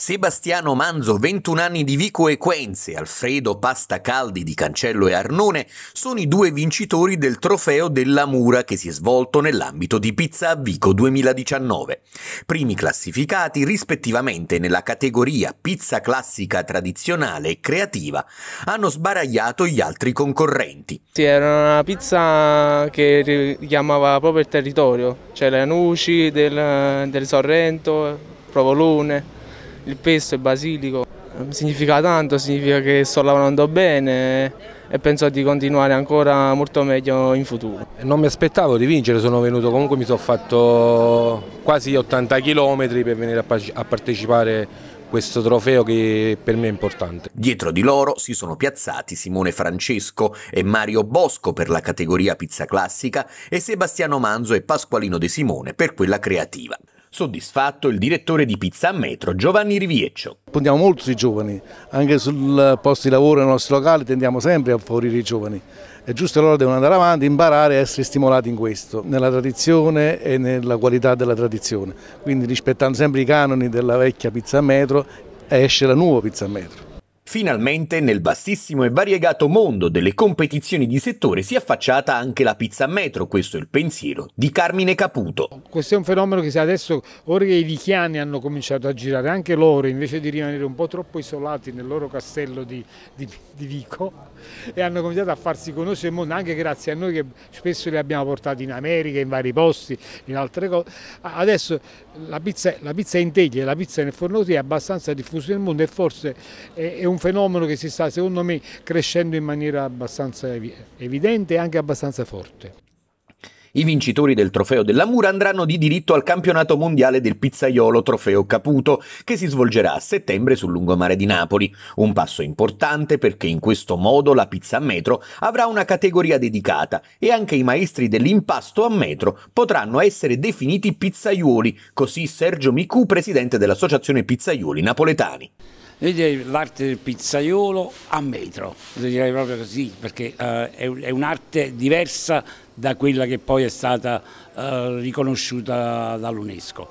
Sebastiano Manzo, 21 anni di Vico e Quenze, Alfredo Caldi di Cancello e Arnone sono i due vincitori del trofeo della Mura che si è svolto nell'ambito di Pizza a Vico 2019. Primi classificati rispettivamente nella categoria pizza classica tradizionale e creativa hanno sbaragliato gli altri concorrenti. Sì, era una pizza che richiamava proprio il territorio, cioè le Anuci del, del Sorrento, Provolone il pesto e il basilico. Significa tanto, significa che sto lavorando bene e penso di continuare ancora molto meglio in futuro. Non mi aspettavo di vincere, sono venuto comunque, mi sono fatto quasi 80 km per venire a partecipare questo trofeo che per me è importante. Dietro di loro si sono piazzati Simone Francesco e Mario Bosco per la categoria pizza classica e Sebastiano Manzo e Pasqualino De Simone per quella creativa. Soddisfatto il direttore di Pizza a Metro Giovanni Rivieccio. Puntiamo molto sui giovani, anche sul posto di lavoro nei nostri locali tendiamo sempre a favorire i giovani. È giusto che loro devono andare avanti, imparare e essere stimolati in questo, nella tradizione e nella qualità della tradizione. Quindi rispettando sempre i canoni della vecchia Pizza a Metro esce la nuova Pizza a Metro. Finalmente nel vastissimo e variegato mondo delle competizioni di settore si è affacciata anche la pizza a metro, questo è il pensiero di Carmine Caputo. Questo è un fenomeno che adesso, ora che i vichiani hanno cominciato a girare, anche loro invece di rimanere un po' troppo isolati nel loro castello di, di, di Vico e hanno cominciato a farsi conoscere il mondo anche grazie a noi che spesso li abbiamo portati in America, in vari posti, in altre cose. Adesso la pizza, la pizza in teglia, la pizza nel forno è abbastanza diffusa nel mondo e forse è, è un fenomeno che si sta secondo me crescendo in maniera abbastanza evidente e anche abbastanza forte. I vincitori del trofeo della Mura andranno di diritto al campionato mondiale del pizzaiolo Trofeo Caputo, che si svolgerà a settembre sul lungomare di Napoli. Un passo importante perché in questo modo la pizza a metro avrà una categoria dedicata e anche i maestri dell'impasto a metro potranno essere definiti pizzaiuoli, così Sergio Micù, presidente dell'Associazione Pizzaiuoli Napoletani io direi l'arte del pizzaiolo a metro, direi proprio così, perché eh, è un'arte diversa da quella che poi è stata eh, riconosciuta dall'UNESCO.